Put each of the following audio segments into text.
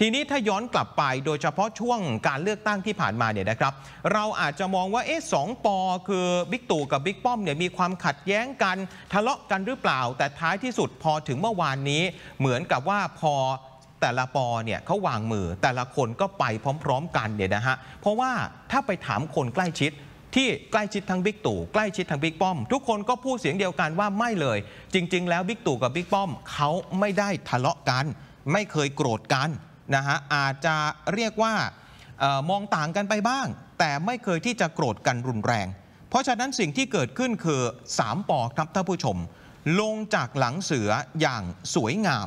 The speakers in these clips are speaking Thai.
ทีนี้ถ้าย้อนกลับไปโดยเฉพาะช่วงการเลือกตั้งที่ผ่านมาเนี่ยนะครับเราอาจจะมองว่าเอ๊ะสองปอ คือบิ๊กตู่กับบิ๊กป้อมเนี่ยมีความขัดแย้งกัน ทะเลาะกันหรือเปล่า แต่ท้ายที่สุดพอถึงเมื่อวานนี้เหมือนกับว่าพอแต่ละปอเนี่ยเขาวางมือ แต่ละคนก็ไปพร้อมๆกันเนี่ยนะฮะเพราะว่าถ้าไปถามคนใกล้ชิด ที่ใกล้ชิดทั้งบิ๊กตู่ใกล้ชิดทั้งบิ๊กป้อมทุกคนก็พูดเสียงเดียวกันว่าไม่เลย จริงๆ แล้วบิ๊กตู่กับบิ๊กป้อมเขาไม่ได้ทะเลาะกัน ไม่เคยโกรธกันนะฮะอาจจะเรียกว่ามองต่างกันไปบ้าง แต่ไม่เคยที่จะโกรธกันรุนแรง เพราะฉะนั้นสิ่งที่เกิดขึ้นคือ 3ปอครับท่านผู้ชม ลงจากหลังเสืออย่างสวยงาม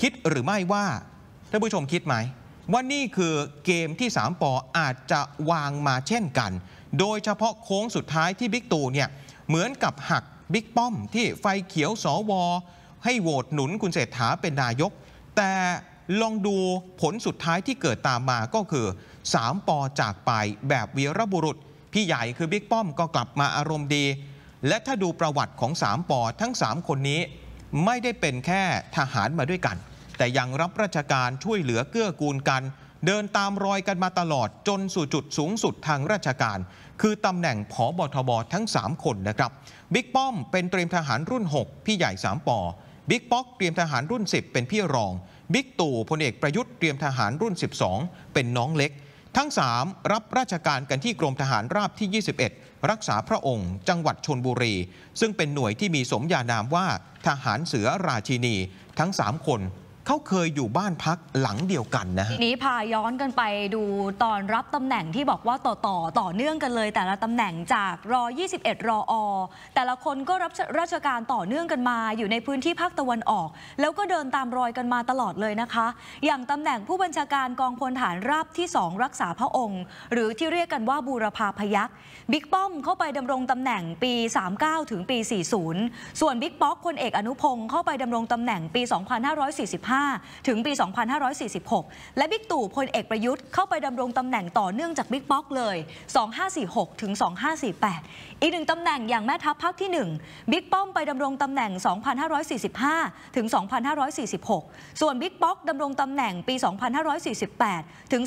คิดหรือไม่ว่าท่านผู้ชมคิดไหมว่านี่คือเกมที่ 3ปออาจจะวางมาเช่นกัน โดยเฉพาะโค้งสุดท้ายที่บิ๊กตู่เนี่ยเหมือนกับหักบิ๊กป้อมที่ไฟเขียวสอวอให้โหวตหนุนคุณเศรษฐาเป็นนายก แต่ลองดูผลสุดท้ายที่เกิดตามมาก็คือ 3 ปอจากไปแบบวีรบุรุษ พี่ใหญ่คือบิ๊กป้อมก็กลับมาอารมณ์ดี และถ้าดูประวัติของ 3 ปอทั้ง 3 คนนี้ ไม่ได้เป็นแค่ทหารมาด้วยกัน แต่ยังรับราชการช่วยเหลือเกื้อกูลกัน เดินตามรอยกันมาตลอดจนสู่จุดสูงสุดทางราชการ คือตำแหน่งผอบทบทั้ง 3 คนนะครับบิ๊กป้อมเป็นเตรียมทหารรุ่น6 พี่ใหญ่3ปอบิ๊กป๊อกเตรียมทหารรุ่น10เป็นพี่รองบิ๊กตู่พลเอกประยุทธ์เตรียมทหารรุ่น 12 เป็นน้องเล็ก ทั้ง 3 รับราชการกันที่กรมทหารราบที่ 21 รักษาพระองค์จังหวัดชนบุรี ซึ่งเป็นหน่วยที่มีสมญานามว่าทหารเสือราชินีทั้ง 3 คนเขาเคยอยู่บ้านพักหลังเดียวกันนะนี้พาย้อนกันไปดูตอนรับตำแหน่งที่บอกว่าต่อต่อต่อเนื่องกันเลยแต่ละตำแหน่งจากรอ21รออแต่ละคนก็รับราชการต่อเนื่องกันมาอยู่ในพื้นที่ภาคตะวันออก แล้วก็เดินตามรอยกันมาตลอดเลยนะคะ อย่างตำแหน่งผู้บัญชาการกองพลฐานราบที่2รักษาพระองค์ หรือที่เรียกกันว่าบูรพาพยักษ์บิ๊กป้อมเข้าไปดำรงตำแหน่งปี39ถึงปี 40 ส่วนบิ๊กป๊อกคนเอกอนุพงศ์เข้าไปดำรงตำแหน่งปี 2545 2545ถึงปี 2546 และบิ๊กตู่พลเอกประยุทธ์เข้าไปดำรงตำแหน่งต่อเนื่องจากบิ๊กป๊อกเลย 2546 ถึง 2548 อีกหนึ่งตำแหน่งอย่างแม่ทัพภาคที่1บิ๊กป้อมไปดำรงตำแหน่ง 2545 ถึง 2546 ส่วนบิ๊กป๊อกดำรงตำแหน่งปี 2548 ถึง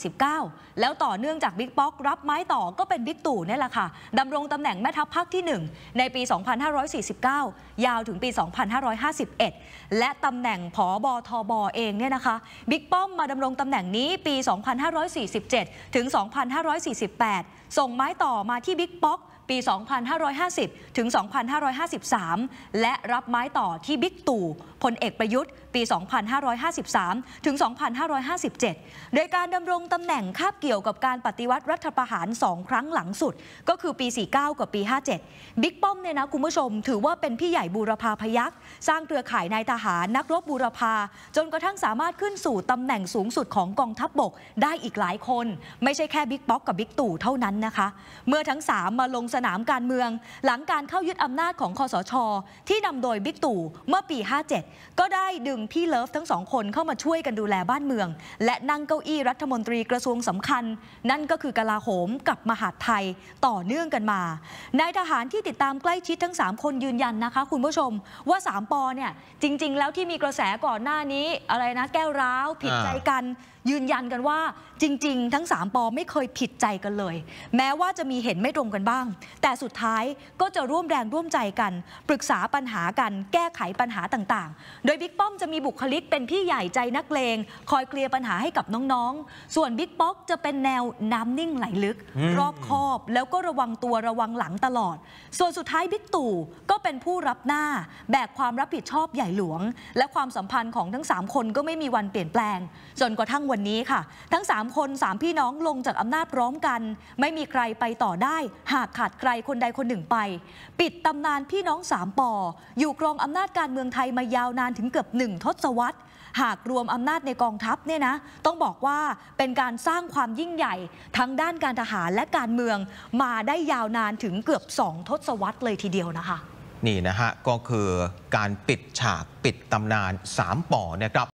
2549 แล้วต่อเนื่องจากบิ๊กป๊อกรับไม้ต่อก็เป็นบิ๊กตู่นี่แหละค่ะดำรงตำแหน่งแม่ทัพภาคที่ 1 ในปี 2549 ยาวถึงปี 2551 และตำแหน่งพผอบอทบอเองเนี่ยนะคะ บิ๊กป้อมมาดำรงตำแหน่งนี้ปี 2547 ถึง 2548 ส่งไม้ต่อมาที่บิ๊กป๊อกปี 2550 ถึง 2553 และรับไม้ต่อที่บิ๊กตู่พลเอกประยุทธ์ปี 2553 ถึง 2557 โดยการดำรงตำแหน่งคาบเกี่ยวกับการปฏิวัติรัฐประหารสองครั้งหลังสุดก็คือปี 49 กับปี 57 บิ๊กป้อมเนี่ยนะคุณผู้ชมถือว่าเป็นพี่ใหญ่บูรพาพยักษ์สร้างเครือข่ายนายทหารนักรบบูรพาจนกระทั่งสามารถขึ้นสู่ตำแหน่งสูงสุดของกองทัพบบกได้อีกหลายคน ไม่ใช่แค่บิ๊กป๊อกกับบิ๊กตู่เท่านั้นนะคะ เมื่อทั้ง 3 มาลงสนามการเมืองหลังการเข้ายึดอำนาจของคอสช ที่นำโดยบิ๊กตู่เมื่อปี 57ก็ได้ดึงพี่เลิฟทั้งสองคนเข้ามาช่วยกันดูแลบ้านเมือง และนั่งเก้าอี้รัฐมนตรีกระทรวงสำคัญ นั่นก็คือกลาโหมกับมหาดไทยต่อเนื่องกันมานายทหารที่ติดตามใกล้ชิดทั้ง 3 คนยืนยันนะคะคุณผู้ชมว่า 3ปอเนี่ย จริงๆแล้วที่มีกระแสก่อนหน้านี้อะไรนะแก้วร้าวผิดใจกันยืนยันกันว่าจริงๆ ทั้ง 3 ปอไม่เคยผิดใจกันเลย แม้ว่าจะมีเห็นไม่ตรงกันบ้าง แต่สุดท้ายก็จะร่วมแรงร่วมใจกัน ปรึกษาปัญหากันแก้ไขปัญหาต่างๆ โดยบิ๊กป้อมจะมีบุคลิกเป็นพี่ใหญ่ใจนักเลง คอยเคลียร์ปัญหาให้กับน้องๆ ส่วนบิ๊กป๊อกจะเป็นแนวน้ำนิ่งไหลลึก รอบคอบแล้วก็ระวังตัวระวังหลังตลอด ส่วนสุดท้ายบิ๊กตู่ก็เป็นผู้รับหน้าแบกความรับผิดชอบใหญ่หลวง และความสัมพันธ์ของทั้ง3คนก็ไม่มีวันเปลี่ยนแปลงจนกระทั่งวันันนี้ค่ะทั้ง3คน3พี่น้องลงจากอำนาจพร้อมกัน ไม่มีใครไปต่อได้หากขาดใครคนใดคนหนึ่งไป ปิดตำนานพี่น้องสามปออยู่กรองอำนาจการเมืองไทยมายาวนานถึงเกือบหนึ่งทศวรรษ หากรวมอำนาจในกองทัพเนี่ยนะ ต้องบอกว่าเป็นการสร้างความยิ่งใหญ่ ทั้งด้านการทหารและการเมืองมาได้ยาวนานถึงเกือบสองทศวรรษเลยทีเดียวนะคะ นี่นะฮะก็คือการปิดฉากปิดตำนานสามป่อนะครับ